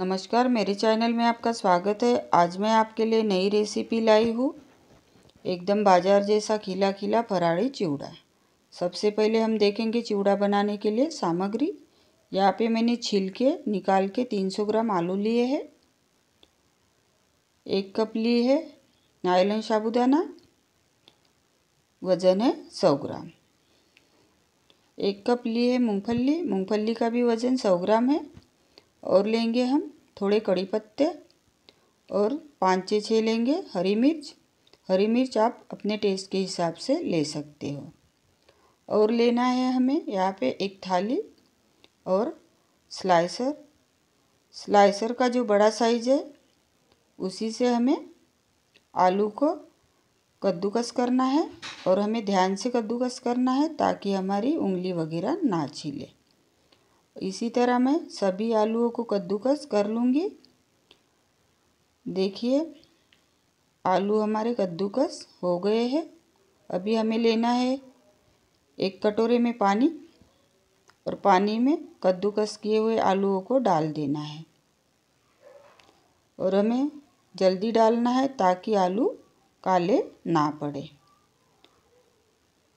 नमस्कार मेरे चैनल में आपका स्वागत है आज मैं आपके लिए नई रेसिपी लाई हूँ एकदम बाजार जैसा खिला खिला फराड़ी चिवड़ा सबसे पहले हम देखेंगे चिवड़ा बनाने के लिए सामग्री यहाँ पे मैंने छील के निकाल के 300 ग्राम आलू लिए है एक कप ली है नायलन साबुदाना वज़न है सौ ग्राम एक कप ली है मूँगफली मूँगफली का भी वज़न सौ ग्राम है और लेंगे हम थोड़े कड़ी पत्ते और पाँच छः छः लेंगे हरी मिर्च हरी मिर्च आप अपने टेस्ट के हिसाब से ले सकते हो और लेना है हमें यहाँ पे एक थाली और स्लाइसर स्लाइसर का जो बड़ा साइज है उसी से हमें आलू को कद्दूकस करना है और हमें ध्यान से कद्दूकस करना है ताकि हमारी उंगली वगैरह ना छीले इसी तरह मैं सभी आलूओं को कद्दूकस कर लूँगी देखिए आलू हमारे कद्दूकस हो गए हैं अभी हमें लेना है एक कटोरे में पानी और पानी में कद्दूकस किए हुए आलूओं को डाल देना है और हमें जल्दी डालना है ताकि आलू काले ना पड़े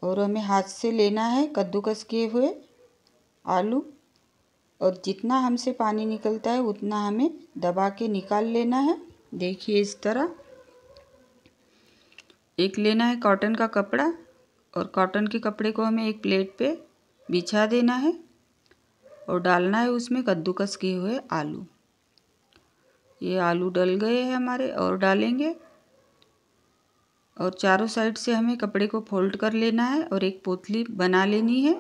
और हमें हाथ से लेना है कद्दूकस किए हुए आलू और जितना हमसे पानी निकलता है उतना हमें दबा के निकाल लेना है देखिए इस तरह एक लेना है कॉटन का कपड़ा और कॉटन के कपड़े को हमें एक प्लेट पे बिछा देना है और डालना है उसमें कद्दूकस किए हुए आलू ये आलू डल गए हैं हमारे और डालेंगे और चारों साइड से हमें कपड़े को फोल्ड कर लेना है और एक पोतली बना लेनी है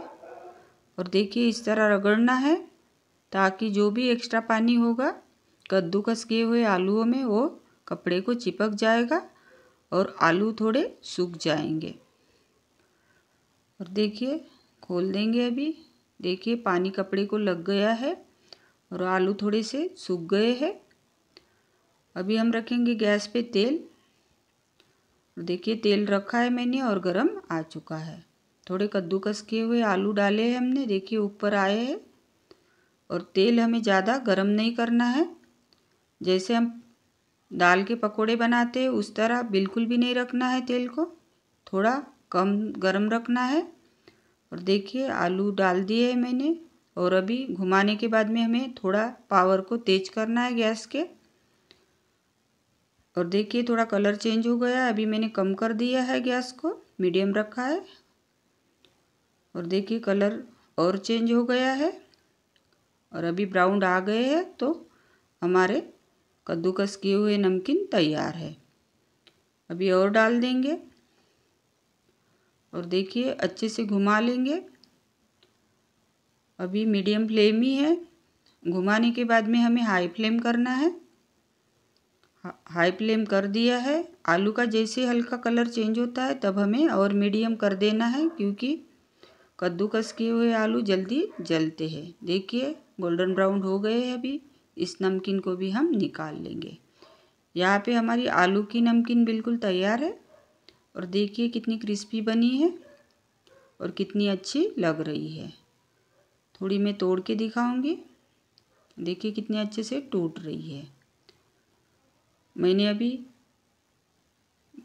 और देखिए इस तरह रगड़ना है ताकि जो भी एक्स्ट्रा पानी होगा कद्दूकस किए हुए आलूओं में वो कपड़े को चिपक जाएगा और आलू थोड़े सूख जाएंगे और देखिए खोल देंगे अभी देखिए पानी कपड़े को लग गया है और आलू थोड़े से सूख गए हैं अभी हम रखेंगे गैस पे तेल और देखिए तेल रखा है मैंने और गरम आ चुका है थोड़े कद्दूकस किए हुए आलू डाले हैं हमने देखिए ऊपर आए हैं और तेल हमें ज़्यादा गर्म नहीं करना है जैसे हम दाल के पकोड़े बनाते हैं उस तरह बिल्कुल भी नहीं रखना है तेल को थोड़ा कम गर्म रखना है और देखिए आलू डाल दिए है मैंने और अभी घुमाने के बाद में हमें थोड़ा पावर को तेज करना है गैस के और देखिए थोड़ा कलर चेंज हो गया अभी मैंने कम कर दिया है गैस को मीडियम रखा है और देखिए कलर और चेंज हो गया है और अभी ब्राउन आ गए हैं तो हमारे कद्दूकस किए हुए नमकीन तैयार है अभी और डाल देंगे और देखिए अच्छे से घुमा लेंगे अभी मीडियम फ्लेम ही है घुमाने के बाद में हमें हाई फ्लेम करना है हाई फ्लेम कर दिया है आलू का जैसे हल्का कलर चेंज होता है तब हमें और मीडियम कर देना है क्योंकि कद्दूकस किए हुए आलू जल्दी जलते हैं देखिए गोल्डन ब्राउन हो गए हैं अभी इस नमकीन को भी हम निकाल लेंगे यहाँ पे हमारी आलू की नमकीन बिल्कुल तैयार है और देखिए कितनी क्रिस्पी बनी है और कितनी अच्छी लग रही है थोड़ी मैं तोड़ के दिखाऊंगी देखिए कितने अच्छे से टूट रही है मैंने अभी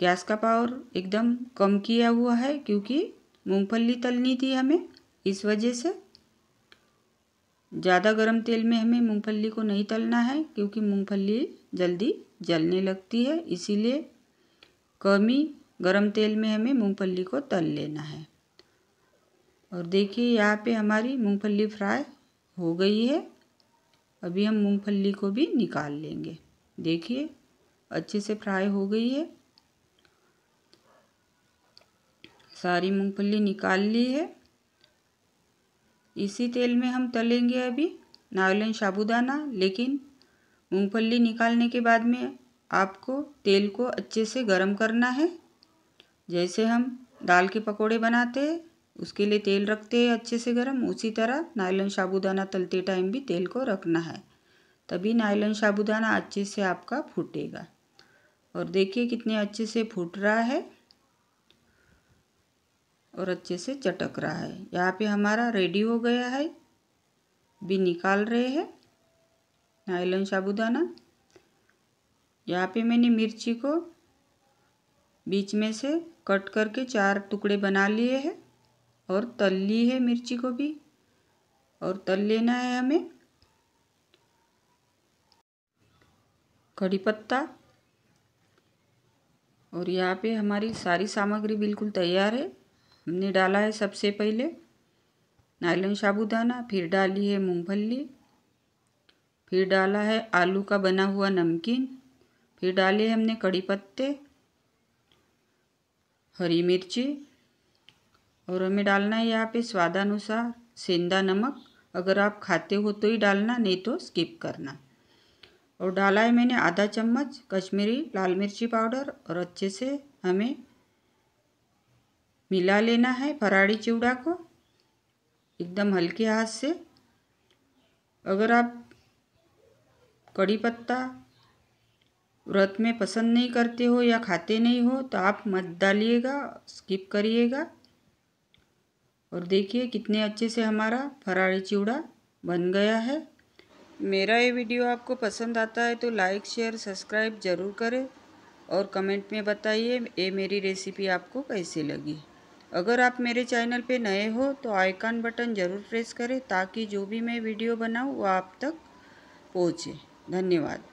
गैस का पावर एकदम कम किया हुआ है क्योंकि मूंगफली तलनी थी हमें इस वजह से ज़्यादा गर्म तेल में हमें मूंगफली को नहीं तलना है क्योंकि मूंगफली जल्दी जलने लगती है इसीलिए कमी गर्म तेल में हमें मूंगफली को तल लेना है और देखिए यहाँ पे हमारी मूंगफली फ्राई हो गई है अभी हम मूंगफली को भी निकाल लेंगे देखिए अच्छे से फ्राई हो गई है सारी मूंगफली निकाल ली है इसी तेल में हम तलेंगे अभी नायलन साबुदाना लेकिन मूंगफली निकालने के बाद में आपको तेल को अच्छे से गर्म करना है जैसे हम दाल के पकोड़े बनाते हैं उसके लिए तेल रखते हैं अच्छे से गर्म उसी तरह नायलन साबुदाना तलते टाइम भी तेल को रखना है तभी नायलन साबुदाना अच्छे से आपका फूटेगा और देखिए कितने अच्छे से फूट रहा है और अच्छे से चटक रहा है यहाँ पे हमारा रेडी हो गया है भी निकाल रहे हैं नायलन साबुदाना यहाँ पे मैंने मिर्ची को बीच में से कट करके चार टुकड़े बना लिए हैं और तल ली है मिर्ची को भी और तल लेना है हमें कड़ी पत्ता और यहाँ पे हमारी सारी सामग्री बिल्कुल तैयार है हमने डाला है सबसे पहले नायलॉन साबूदाना फिर डाली है मूंगफली फिर डाला है आलू का बना हुआ नमकीन फिर डाले है हमने कड़ी पत्ते हरी मिर्ची और हमें डालना है यहाँ पे स्वादानुसार सेंधा नमक अगर आप खाते हो तो ही डालना नहीं तो स्किप करना और डाला है मैंने आधा चम्मच कश्मीरी लाल मिर्ची पाउडर और अच्छे से हमें मिला लेना है फराड़ी चिवड़ा को एकदम हल्के हाथ से अगर आप कड़ी पत्ता व्रत में पसंद नहीं करते हो या खाते नहीं हो तो आप मत डालिएगा स्किप करिएगा और देखिए कितने अच्छे से हमारा फराड़ी चिवड़ा बन गया है मेरा ये वीडियो आपको पसंद आता है तो लाइक शेयर सब्सक्राइब ज़रूर करें और कमेंट में बताइए ये मेरी रेसिपी आपको कैसी लगी अगर आप मेरे चैनल पे नए हो तो आइकन बटन ज़रूर प्रेस करें ताकि जो भी मैं वीडियो बनाऊँ वह आप तक पहुँचे धन्यवाद